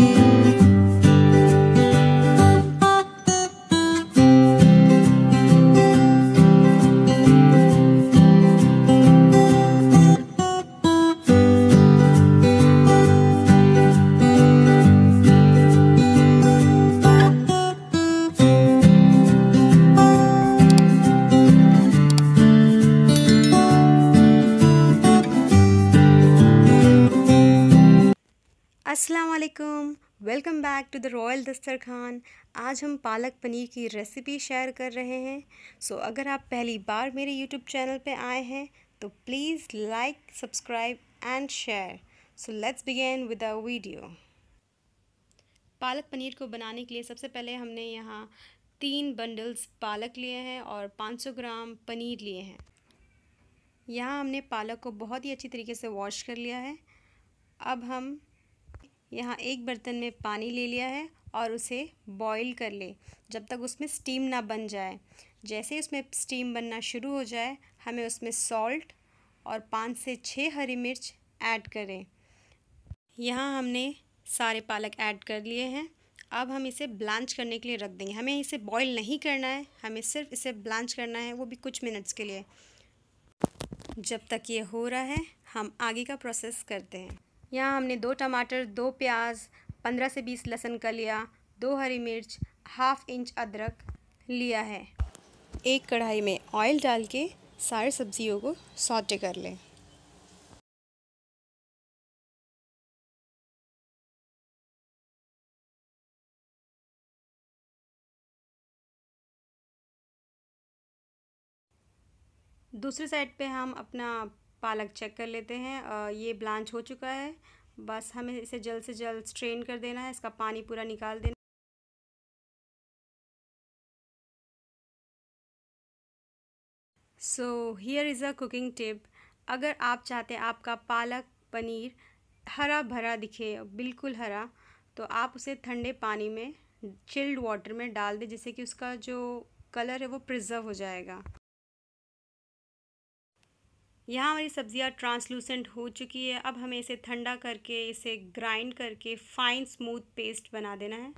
Thank you. अस्सलाम welcome back to the royal Dastarkhan आज हम पालक पनीर की रेसिपी शेयर कर रहे हैं सो so, अगर आप पहली बार मेरे यूट्यूब चैनल पे आए हैं तो please like subscribe and share so let's begin with a video palak paneer को बनाने के लिए सबसे पहले हमने यहाँ तीन बंडल्स पालक लिए हैं और 500 ग्राम पनीर लिए हैं यहाँ हमने पालक को बहुत ही अच्छी तरीके से वॉश कर लिया है अब हम यहाँ एक बर्तन में पानी ले लिया है और उसे बॉईल कर ले जब तक उसमें स्टीम ना बन जाए जैसे उसमें स्टीम बनना शुरू हो जाए हमें उसमें सॉल्ट और पाँच से छः हरी मिर्च ऐड करें यहाँ हमने सारे पालक ऐड कर लिए हैं अब हम इसे ब्लांच करने के लिए रख देंगे हमें इसे बॉईल नहीं करना है हमें सिर्फ इसे ब्लांच करना है वो भी कुछ मिनट्स के लिए जब तक ये हो रहा है हम आगे का प्रोसेस करते हैं यहाँ हमने दो टमाटर दो प्याज पंद्रह से बीस लहसुन का लिया दो हरी मिर्च हाफ इंच अदरक लिया है एक कढ़ाई में ऑयल डाल के सारे सब्जियों को सॉटे कर लें दूसरी साइड पे हम अपना पालक चेक कर लेते हैं ये ब्लांच हो चुका है बस हमें इसे जल्द से जल्द स्ट्रेन कर देना है इसका पानी पूरा निकाल देना so here is a cooking tip अगर आप चाहते हैं आपका पालक पनीर हरा भरा दिखे बिल्कुल हरा तो आप उसे ठंडे पानी में चिल्ड वाटर में डाल दें जिससे कि उसका जो कलर है वो प्रिजर्व हो जाएगा यहाँ हमारी सब्ज़ियाँ ट्रांसलूसेंट हो चुकी है अब हमें इसे ठंडा करके इसे ग्राइंड करके फ़ाइन स्मूथ पेस्ट बना देना है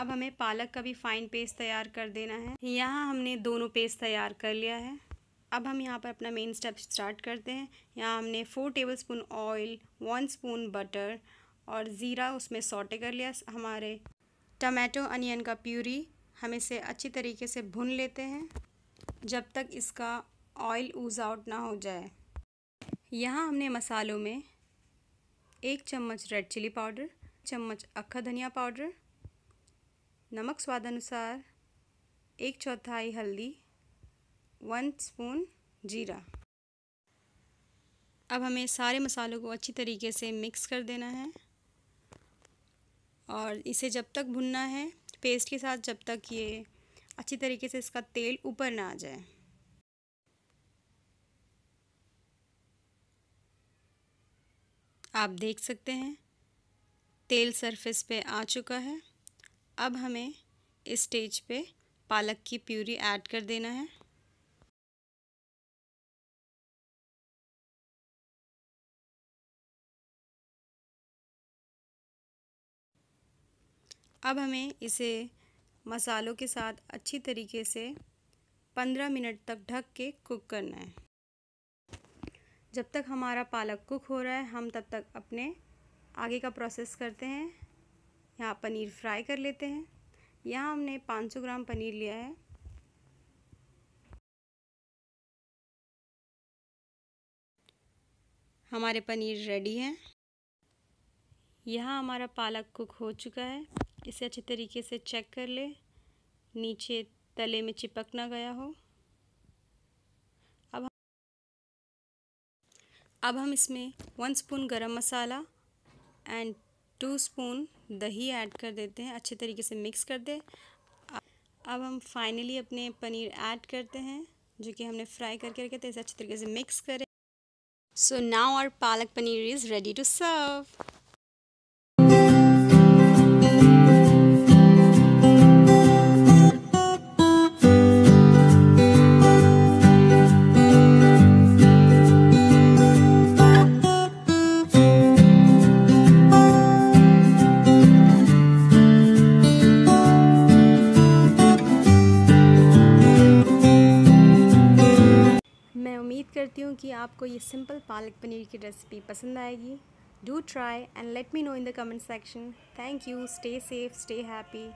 अब हमें पालक का भी फाइन पेस्ट तैयार कर देना है यहाँ हमने दोनों पेस्ट तैयार कर लिया है अब हम यहाँ पर अपना मेन स्टेप स्टार्ट करते हैं यहाँ हमने four tablespoon oil one spoon butter और ज़ीरा उसमें सॉटे कर लिया हमारे टमाटो अनियन का प्यूरी हम इसे अच्छी तरीके से भून लेते हैं जब तक इसका ऑयल ऊज आउट ना हो जाए यहाँ हमने मसालों में एक चम्मच रेड चिली पाउडर चम्मच अक्खा धनिया पाउडर नमक स्वादानुसार एक चौथाई हल्दी वन स्पून जीरा अब हमें सारे मसालों को अच्छी तरीके से मिक्स कर देना है और इसे जब तक भुनना है पेस्ट के साथ जब तक ये अच्छी तरीके से इसका तेल ऊपर ना आ जाए आप देख सकते हैं तेल सरफेस पे आ चुका है अब हमें इस स्टेज पे पालक की प्यूरी ऐड कर देना है अब हमें इसे मसालों के साथ अच्छी तरीके से पंद्रह मिनट तक ढक के कुक करना है जब तक हमारा पालक कुक हो रहा है हम तब तक अपने आगे का प्रोसेस करते हैं यहाँ पनीर फ्राई कर लेते हैं यहाँ हमने 500 ग्राम पनीर लिया है हमारे पनीर रेडी हैं यहाँ हमारा पालक कुक हो चुका है इसे अच्छे तरीके से चेक कर ले नीचे तले में चिपक ना गया हो अब हम अब हम इसमें one spoon garam masala and two spoon दही ऐड कर देते हैं अच्छे तरीके से मिक्स कर दे अब हम फाइनली अपने पनीर ऐड करते हैं जो कि हमने फ्राई करके रखे थे इसे अच्छे तरीके से मिक्स करें सो नाउ और palak paneer is ready to serve आपको ये सिंपल पालक पनीर की रेसिपी पसंद आएगी do try and let me know in the comment section thank you stay safe stay happy